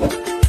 Thank you.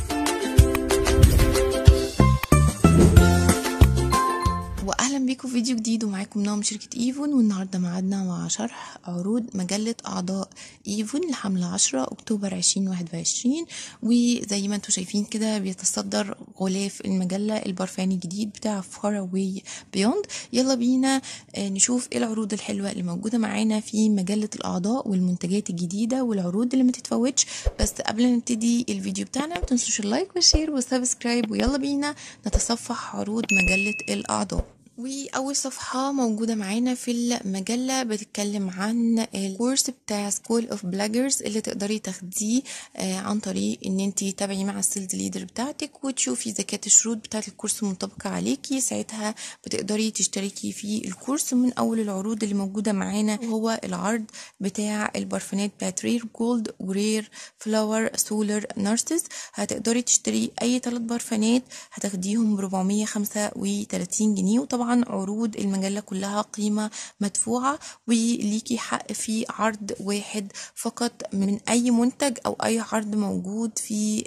معاكم نوم شركة ايفون والنهاردة معادنا مع شرح عروض مجلة اعضاء ايفون لحملة عشرة اكتوبر عشرين واحد وعشرين وزي ما انتم شايفين كده بيتصدر غلاف المجلة البرفاني الجديد بتاع فار اواي بيوند يلا بينا آه، نشوف ايه العروض الحلوة اللي موجودة معانا في مجلة الاعضاء والمنتجات الجديدة والعروض اللي ما تتفوتش بس قبل ما نبتدي الفيديو بتاعنا ما تنسوش اللايك والشير والسبسكرايب ويلا بينا نتصفح عروض مجلة الاعضاء وأول صفحة موجودة معانا في المجلة بتتكلم عن الكورس بتاع سكول اوف بلاجرز اللي تقدري تاخديه آه، عن طريق ان انت تتابعي مع السيلز ليدر بتاعتك وتشوفي اذا كانت الشروط بتاعت الكورس منطبقة عليكي ساعتها بتقدري تشتركي في الكورس من أول العروض اللي موجودة معانا وهو العرض بتاع البرفانات بتاعت رير جولد ورير فلاور سولر نارسس هتقدري تشتري أي ثلاث برفانات هتاخديهم ب 435 جنيه وطبعا عروض المجلة كلها قيمة مدفوعة وليكي حق في عرض واحد فقط من أي منتج أو أي عرض موجود في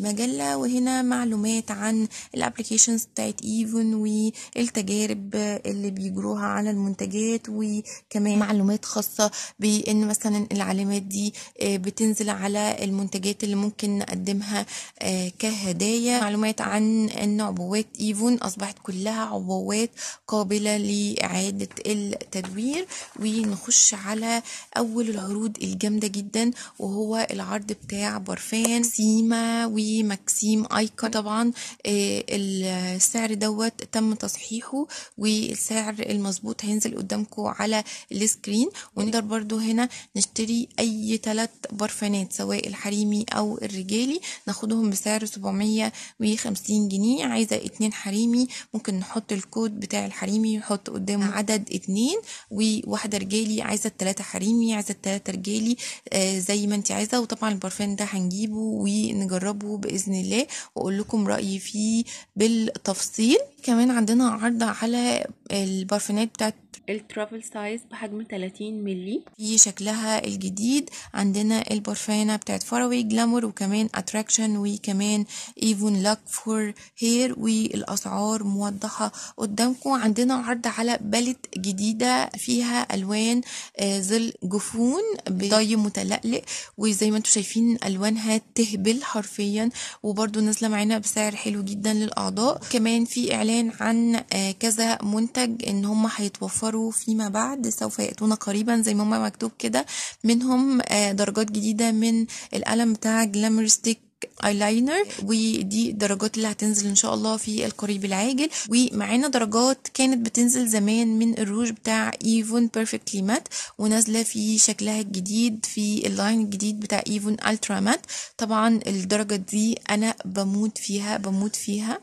المجلة وهنا معلومات عن الابليكيشنز بتاعت ايفون والتجارب اللي بيجروها على المنتجات وكمان معلومات خاصة بان مثلا العلامات دي آه، بتنزل على المنتجات اللي ممكن نقدمها آه، كهدايا معلومات عن ان عبوات ايفون اصبحت كلها عبوات أدوات قابلة لإعادة التدوير ونخش على أول العروض الجامدة جدا وهو العرض بتاع برفان سيما وماكسيم ايكا طبعا آه، السعر دوت تم تصحيحه والسعر المظبوط هينزل قدامكم على السكرين ونقدر برضو هنا نشتري اي ثلاث برفانات سواء الحريمي او الرجالي ناخدهم بسعر 750 جنيه عايزه اتنين حريمي ممكن نحط الكود الكود بتاع الحريمي يحط قدامه عدد اتنين وواحدة رجالي عايزة التلاتة حريمي عايزة التلاتة رجالي آه زي ما انت عايزة وطبعا البرفان ده هنجيبه ونجربه بإذن الله وأقول لكم رأيي فيه بالتفصيل كمان عندنا عرض على البارفينات بتاعت الترافل سايز بحجم 30 ملي في شكلها الجديد عندنا البرفانه بتاعت فاروي جلامور وكمان اتراكشن وكمان ايفون لاك فور هير والاسعار موضحه قدامكم عندنا عرض على بالت جديده فيها الوان آه، ظل جفون بضي متلقلق وزي ما انتم شايفين الوانها تهبل حرفيا وبرده نازله معانا بسعر حلو جدا للاعضاء كمان في اعلان كمان عن آه، كذا منتج ان هم هيتوفروا فيما بعد سوف يأتون قريبا زي ما هم مكتوب كده منهم آه، درجات جديدة من القلم بتاع جلامر ستيك ايلاينر ودي الدرجات اللي هتنزل ان شاء الله في القريب العاجل ومعانا درجات كانت بتنزل زمان من الروج بتاع ايفون بيرفكتلي مات ونازله في شكلها الجديد في اللاين الجديد بتاع ايفون الترا مات طبعا الدرجه دي انا بموت فيها بموت فيها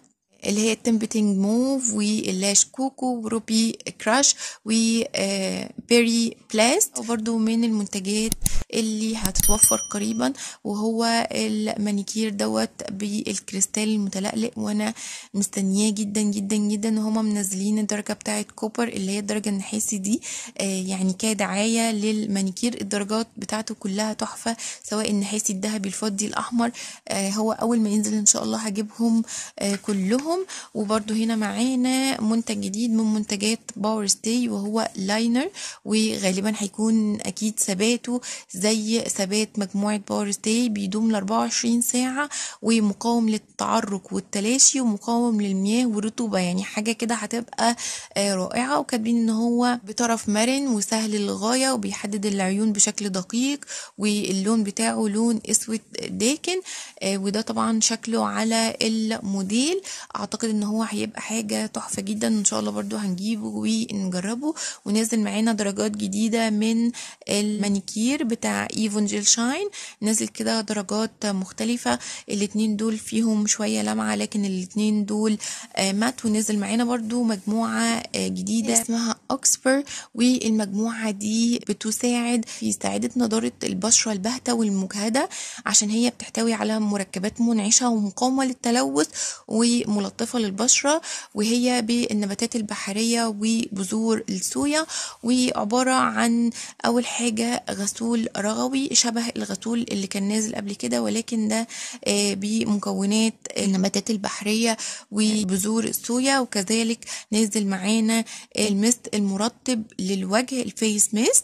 اللي هي التمبتنج موف واللاش كوكو وروبي كراش وبيري بلاست وبرده من المنتجات اللي هتتوفر قريبا وهو المانيكير دوت بالكريستال المتلقلق وانا مستنياه جدا جدا جدا وهما منزلين الدرجه بتاعه كوبر اللي هي الدرجه النحاسي دي آه، يعني كدعايه للمانيكير الدرجات بتاعته كلها تحفه سواء النحاسي الذهبي الفضي الاحمر آه، هو اول ما ينزل ان شاء الله هجيبهم آه، كلهم معاهم وبرده هنا معانا منتج جديد من منتجات باور ستي وهو لاينر وغالبا هيكون اكيد ثباته زي ثبات مجموعه باور ستي بيدوم ل 24 ساعه ومقاوم للتعرق والتلاشي ومقاوم للمياه والرطوبه يعني حاجه كده هتبقى آه، رائعه وكاتبين ان هو بطرف مرن وسهل للغايه وبيحدد العيون بشكل دقيق واللون بتاعه لون اسود داكن آه، وده طبعا شكله على الموديل اعتقد ان هو هيبقى حاجة تحفة جدا ان شاء الله برضو هنجيبه ونجربه ونزل معانا درجات جديدة من المانيكير بتاع ايفون جيل شاين نزل كده درجات مختلفة الاتنين دول فيهم شوية لمعة لكن الاتنين دول آه، مات ونزل معانا برضو مجموعة آه، جديدة اسمها اوكسبر والمجموعة دي بتساعد في استعادة نضارة البشرة البهتة والمجهدة عشان هي بتحتوي على مركبات منعشة ومقاومة للتلوث وملطفة متلطفة للبشرة وهي بالنباتات البحرية وبذور الصويا وعبارة عن أول حاجة غسول رغوي شبه الغسول اللي كان نازل قبل كده ولكن ده آه، بمكونات النباتات البحرية وبذور الصويا وكذلك نازل معانا المست المرطب للوجه الفيس ميست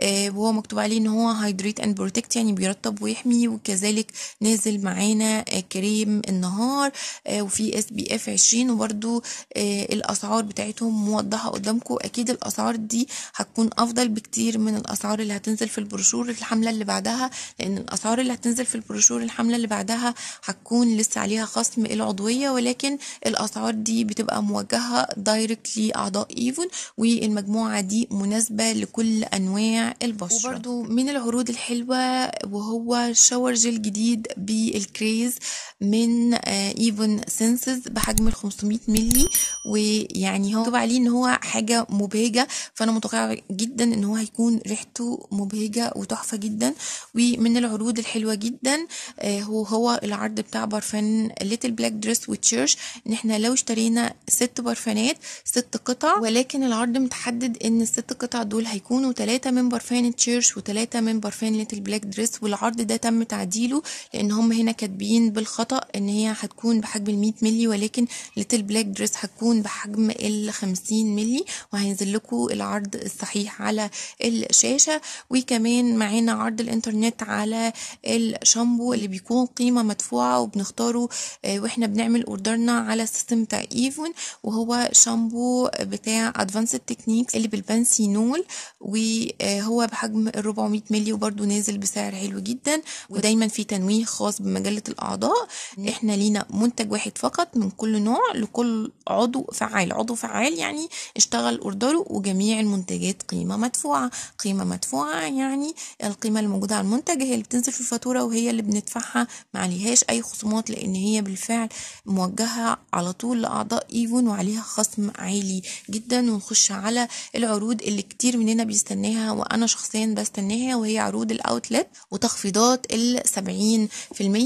آه، وهو مكتوب عليه ان هو هايدريت اند بروتكت يعني بيرطب ويحمي وكذلك نازل معانا كريم النهار آه، وفي اس بي اف 20 وبرده آه، الاسعار بتاعتهم موضحه قدامكم اكيد الاسعار دي هتكون افضل بكتير من الاسعار اللي هتنزل في البروشور الحمله اللي بعدها لان الاسعار اللي هتنزل في البروشور الحمله اللي بعدها هتكون لسه عليها خصم العضويه ولكن الاسعار دي بتبقى موجهه دايركت لاعضاء ايفون والمجموعه دي مناسبه لكل انواع البشره وبرده من العروض الحلوه وهو شاور جل جديد بالكريز من ايفون آه، سينسز بحجم ال 500 مللي ويعني هو مكتوب عليه ان هو حاجه مبهجه فانا متوقعه جدا ان هو هيكون ريحته مبهجه وتحفه جدا ومن العروض الحلوه جدا آه، هو هو العرض بتاع برفان ليتل بلاك دريس وتشيرش ان احنا لو اشترينا ست برفانات ست قطع ولكن العرض متحدد ان الست قطع دول هيكونوا ثلاثه من برفان تشيرش وثلاثه من برفان ليتل بلاك دريس والعرض ده تم تعديله لان هم هنا كاتبين بالخطا ان هي هتكون بحجم ال 100 مللي ولكن ليتل بلاك دريس هتكون بحجم ال 50 مللي وهينزل لكم العرض الصحيح على الشاشه وكمان معانا عرض الانترنت على الشامبو اللي بيكون قيمه مدفوعه وبنختاره آه، واحنا بنعمل اوردرنا على السيستم بتاع ايفون وهو شامبو بتاع ادفانسد تكنيكس اللي بالبنسينول وهو بحجم ال 400 مللي وبرده نازل بسعر حلو جدا ودايما في تنويه خاص بمجله الاعضاء احنا لينا منتج واحد فقط من من كل نوع لكل عضو فعال عضو فعال يعني اشتغل اوردره وجميع المنتجات قيمه مدفوعه قيمه مدفوعه يعني القيمه اللي موجوده على المنتج هي اللي بتنزل في الفاتوره وهي اللي بندفعها ما عليهاش اي خصومات لان هي بالفعل موجهه على طول لاعضاء ايفون وعليها خصم عالي جدا ونخش على العروض اللي كتير مننا بيستناها وانا شخصيا بستناها وهي عروض الاوتلت وتخفيضات ال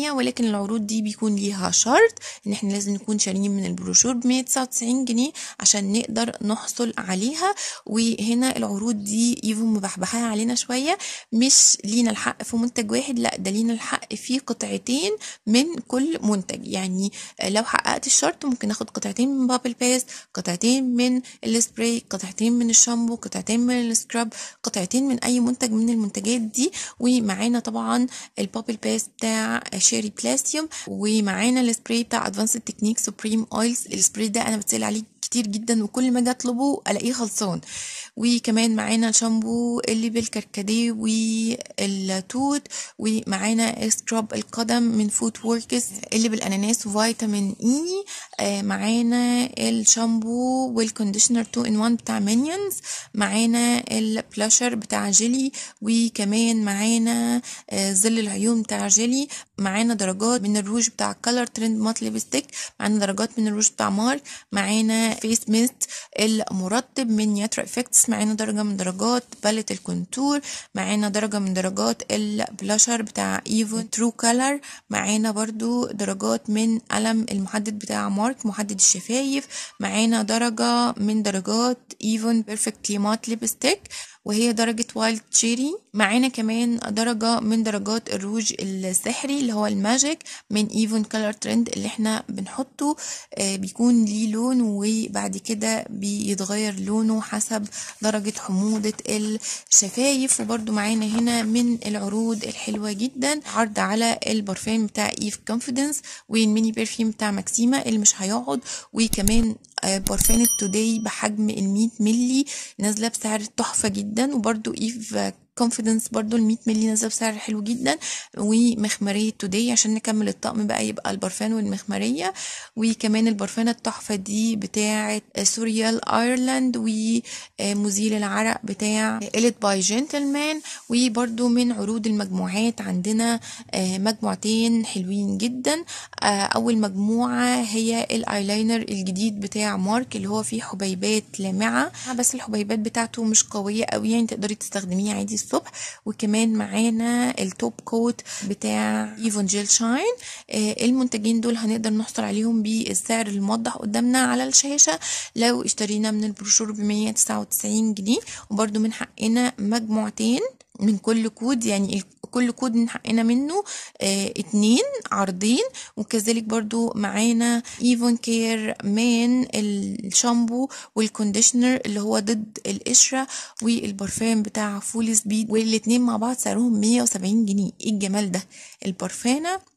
70% ولكن العروض دي بيكون ليها شرط ان احنا لازم نكون نكون شاريين من البروشور ب 199 جنيه عشان نقدر نحصل عليها وهنا العروض دي ايفون مبحبحاها علينا شويه مش لينا الحق في منتج واحد لا ده لينا الحق في قطعتين من كل منتج يعني لو حققت الشرط ممكن اخد قطعتين من بابل باس قطعتين من السبراي قطعتين من الشامبو قطعتين من السكراب قطعتين من اي منتج من المنتجات دي ومعانا طبعا البابل باس بتاع شيري بلاستيوم ومعانا السبراي بتاع ادفانس تكنيكس سوبريم اويلز السبري ده انا بتسال عليه كتير جدا وكل ما اجي اطلبه الاقيه خلصان وكمان معانا الشامبو اللي بالكركديه والتوت ومعانا سكراب القدم من فوت ووركس اللي بالاناناس وفيتامين e. اي آه، معانا الشامبو والكونديشنر 2 ان 1 بتاع مينيونز معانا البلاشر بتاع جيلي وكمان معانا آه، ظل العيون بتاع جيلي معانا درجات من الروج بتاع كلر ترند مات ليبستيك معانا عن درجات من رشد اعمار معانا فيس ميست المرطب من ياترا افكتس معانا درجه من درجات باليت الكونتور معانا درجه من درجات البلاشر بتاع ايفون ترو كالر معانا برضو درجات من قلم المحدد بتاع مارك محدد الشفايف معانا درجه من درجات ايفون بيرفكت مات ليبستيك وهي درجة وايلد تشيري معانا كمان درجة من درجات الروج السحري اللي هو الماجيك من ايفون كلر ترند اللي احنا بنحطه آه، بيكون ليه لون وبعد كده بيتغير لونه حسب درجة حموضة الشفايف وبرده معانا هنا من العروض الحلوة جدا عرض على البرفان بتاع ايف كونفيدنس والميني برفيوم بتاع ماكسيما اللي مش هيقعد وكمان برفانة توداي بحجم 100 مللي نازلة بسعر تحفة جدا وبرده ايف كونفيدنس برضو ال 100 مللي نازله بسعر حلو جدا ومخمريه توداي عشان نكمل الطقم بقى يبقى البرفان والمخمريه وكمان البرفانه التحفه دي بتاعه سوريال ايرلاند ومزيل آه، العرق بتاع إليت باي جنتلمان وبرضو من عروض المجموعات عندنا آه، مجموعتين حلوين جدا آه، اول مجموعه هي الايلاينر الجديد بتاع مارك اللي هو فيه حبيبات لامعه بس الحبيبات بتاعته مش قويه قوي يعني تقدري تستخدميه عادي الصبح وكمان معانا التوب كوت بتاع ايفون جيل شاين المنتجين دول هنقدر نحصل عليهم بالسعر الموضح قدامنا على الشاشة لو اشترينا من البروشور بمية 199 وتسعين جنيه وبرده من حقنا مجموعتين من كل كود يعني كل كود من حقنا منه آه، اتنين عرضين وكذلك برضو معانا ايفون كير مان الشامبو والكونديشنر اللي هو ضد القشره والبرفان بتاع فول سبيد والاتنين مع بعض سعرهم 170 جنيه ايه الجمال ده البرفانه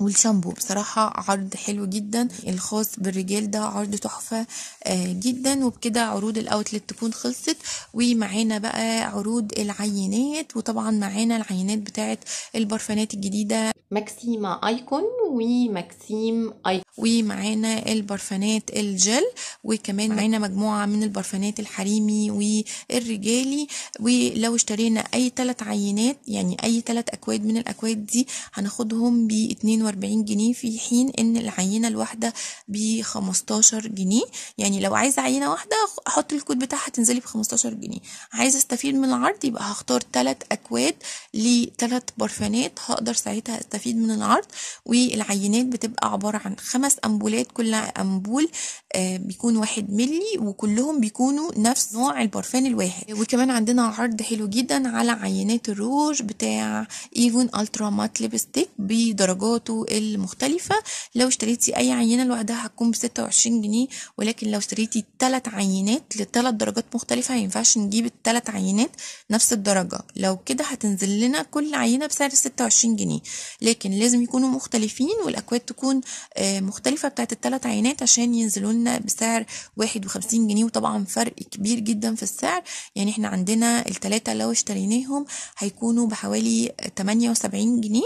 والشامبو بصراحة عرض حلو جدا الخاص بالرجال ده عرض تحفة آه، جدا وبكده عروض الاوتلت تكون خلصت ومعانا بقى عروض العينات وطبعا معانا العينات بتاعة البرفانات الجديدة ماكسيما ايكون وماكسيم ايكون ومعانا البرفانات الجل وكمان معانا مجموعة من البرفانات الحريمي والرجالي ولو اشترينا اي ثلاث عينات يعني اي ثلاث اكواد من الاكواد دي هناخدهم باتنين واربعين جنيه في حين ان العينة الواحدة بخمستاشر جنيه يعني لو عايزة عينة واحدة احط الكود بتاعها تنزلي بخمستاشر جنيه عايزة استفيد من العرض يبقى هختار تلات اكواد لتلات برفانات هقدر ساعتها استفيد من العرض والعينات بتبقى عبارة عن خمس امبولات كل امبول آه، بيكون واحد ملي وكلهم بيكونوا نفس نوع البرفان الواحد وكمان عندنا عرض حلو جدا على عينات الروج بتاع ايفون الترا مات ليبستيك بدرجاته المختلفة لو اشتريتي أي عينة لوحدها هتكون بستة وعشرين جنيه ولكن لو اشتريتي تلات عينات لتلات درجات مختلفة مينفعش نجيب التلات عينات نفس الدرجة لو كده هتنزل لنا كل عينة بسعر ستة وعشرين جنيه لكن لازم يكونوا مختلفين والأكواد تكون آه، مختلفة بتاعت التلات عينات عشان ينزلوا لنا بسعر واحد وخمسين جنيه وطبعا فرق كبير جدا في السعر يعني احنا عندنا التلاتة لو اشتريناهم هيكونوا بحوالي تمانية وسبعين جنيه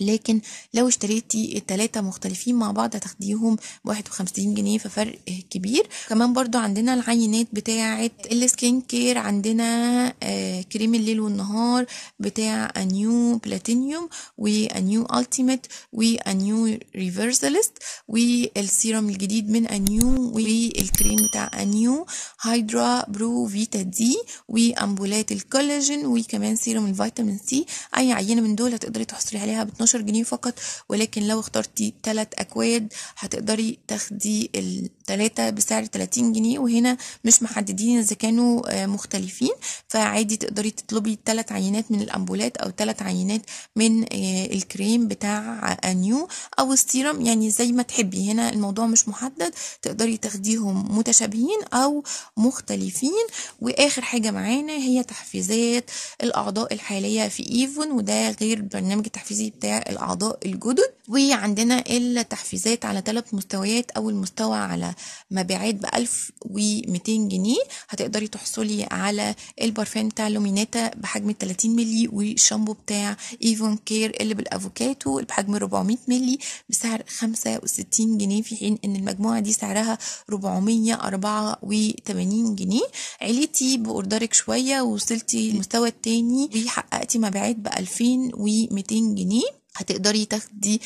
لكن لو اشتريتي التلاتة مختلفين مع بعض هتاخديهم بواحد وخمسين جنيه ففرق كبير كمان برضو عندنا العينات بتاعة السكين كير عندنا آه، كريم الليل والنهار بتاع انيو بلاتينيوم وانيو التيمت وانيو ريفرسالست والسيرم الجديد من انيو والكريم بتاع انيو هايدرا برو فيتا دي وامبولات الكولاجين وكمان سيرم الفيتامين سي اي عينة من دول هتقدري تحصلي عليها بتنظر 12 جنيه فقط ولكن لو اخترتي 3 اكواد هتقدري تاخدي التلاتة بسعر 30 جنيه وهنا مش محددين اذا كانوا آه، مختلفين فعادي تقدري تطلبي 3 عينات من الامبولات او 3 عينات من آه، الكريم بتاع انيو آه، او السيرم يعني زي ما تحبي هنا الموضوع مش محدد تقدري تاخديهم متشابهين او مختلفين واخر حاجه معانا هي تحفيزات الاعضاء الحاليه في ايفون وده غير برنامج التحفيزي بتاع الأعضاء الجدد وعندنا التحفيزات على ثلاث مستويات أول مستوى على مبيعات ب 1200 جنيه هتقدري تحصلي على البرفان بتاع لوميناتا بحجم 30 مللي والشامبو بتاع ايفون كير اللي بالافوكاتو بحجم 400 مللي بسعر 65 جنيه في حين ان المجموعه دي سعرها 484 جنيه عليتي باوردرك شويه ووصلتي المستوى التاني وحققتي مبيعات ب 2200 جنيه هتقدري تاخدي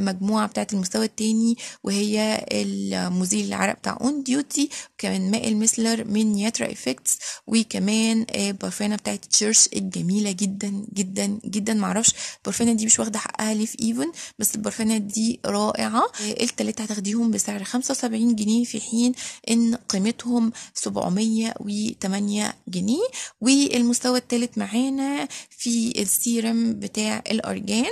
المجموعة بتاعت المستوى التاني وهي المزيل العرق بتاع اون ديوتي وكمان ماء المسلر من نياترا افكتس وكمان برفانة بتاعت تشيرش الجميلة جدا جدا جدا معرفش البرفانة دي مش واخدة حقها ليه في ايفن بس البرفانة دي رائعة التلاتة هتاخديهم بسعر خمسة وسبعين جنيه في حين ان قيمتهم سبعمية وتمانية جنيه والمستوى التالت معانا في السيرم بتاع الأرجان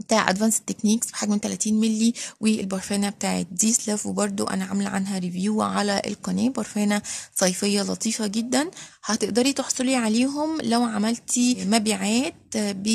بتاع ادفانس تكنيكس بحجم 30 مللي والبرفانه بتاعت ديسلاف وبرده انا عامله عنها ريفيو على القناه برفانه صيفيه لطيفه جدا هتقدري تحصلي عليهم لو عملتي مبيعات ب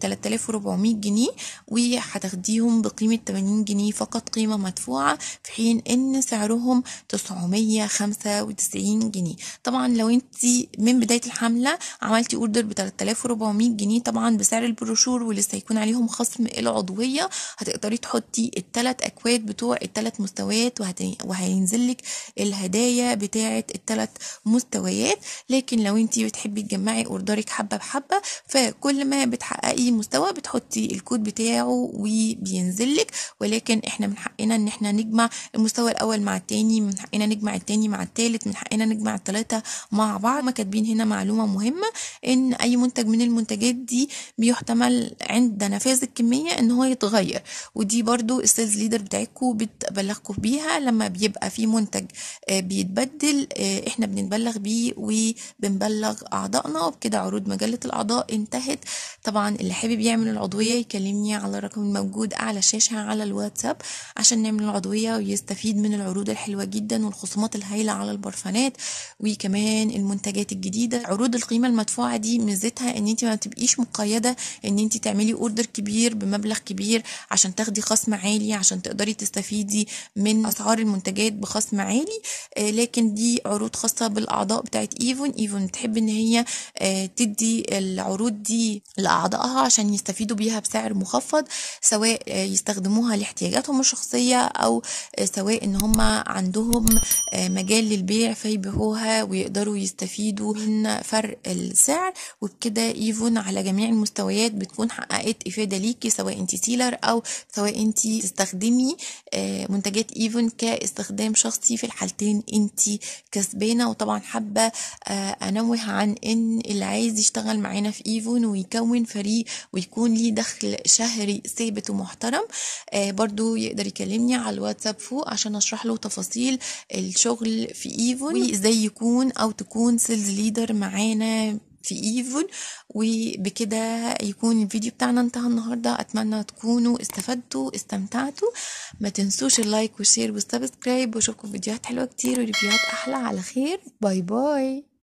3400 آه، جنيه وهتاخديهم بقيمه 80 جنيه فقط قيمه مدفوعه في حين ان سعرهم 995 جنيه طبعا لو انت من بدايه الحمله عملتي اوردر ب 3400 جنيه طبعا بسعر البروشور ولسه هيكون عليهم عندهم خصم العضويه هتقدري تحطي التلات اكواد بتوع التلات مستويات وهينزل لك الهدايا بتاعه التلات مستويات لكن لو انت بتحبي تجمعي اوردرك حبه بحبه فكل ما بتحققي مستوى بتحطي الكود بتاعه وبينزل لك ولكن احنا من حقنا ان احنا نجمع المستوى الاول مع التاني من حقنا نجمع التاني مع التالت من حقنا نجمع التلاته مع بعض ما كاتبين هنا معلومه مهمه ان اي منتج من المنتجات دي بيحتمل عند نفاذ سايز الكميه ان هو يتغير ودي برضو السيلز ليدر بتاعتكم بتبلغكم بيها لما بيبقى في منتج آه، بيتبدل آه، احنا بنبلغ بيه وبنبلغ اعضائنا وبكده عروض مجله الاعضاء انتهت طبعا اللي حابب يعمل العضويه يكلمني على الرقم الموجود اعلى شاشه على الواتساب عشان نعمل العضويه ويستفيد من العروض الحلوه جدا والخصومات الهائله على البرفانات وكمان المنتجات الجديده عروض القيمه المدفوعه دي ميزتها ان انت ما بتبقيش مقيده ان انت تعملي اوردر كبير كبير بمبلغ كبير عشان تاخدي خصم عالي عشان تقدري تستفيدي من اسعار المنتجات بخصم عالي آه، لكن دي عروض خاصه بالاعضاء بتاعت ايفون ايفون بتحب ان هي آه، تدي العروض دي لاعضائها عشان يستفيدوا بيها بسعر مخفض سواء آه، يستخدموها لاحتياجاتهم الشخصيه او سواء ان هم عندهم مجال للبيع فيبيعوها ويقدروا يستفيدوا من فرق السعر وبكده ايفون على جميع المستويات بتكون حققت افاده مفيده ليكي سواء انت سيلر او سواء انت تستخدمي آه، منتجات ايفون كاستخدام شخصي في الحالتين انت كسبانه وطبعا حابه آه، انوه عن ان اللي عايز يشتغل معانا في ايفون ويكون فريق ويكون ليه دخل شهري ثابت ومحترم آه، برضو يقدر يكلمني على الواتساب فوق عشان اشرح له تفاصيل الشغل في ايفون وازاي يكون او تكون سيلز ليدر معانا في ايفون وبكده يكون الفيديو بتاعنا انتهى النهارده اتمنى تكونوا استفدتوا استمتعتوا ما تنسوش اللايك والشير والسبسكرايب واشوفكم فيديوهات حلوه كتير وريفيوهات احلى على خير باي باي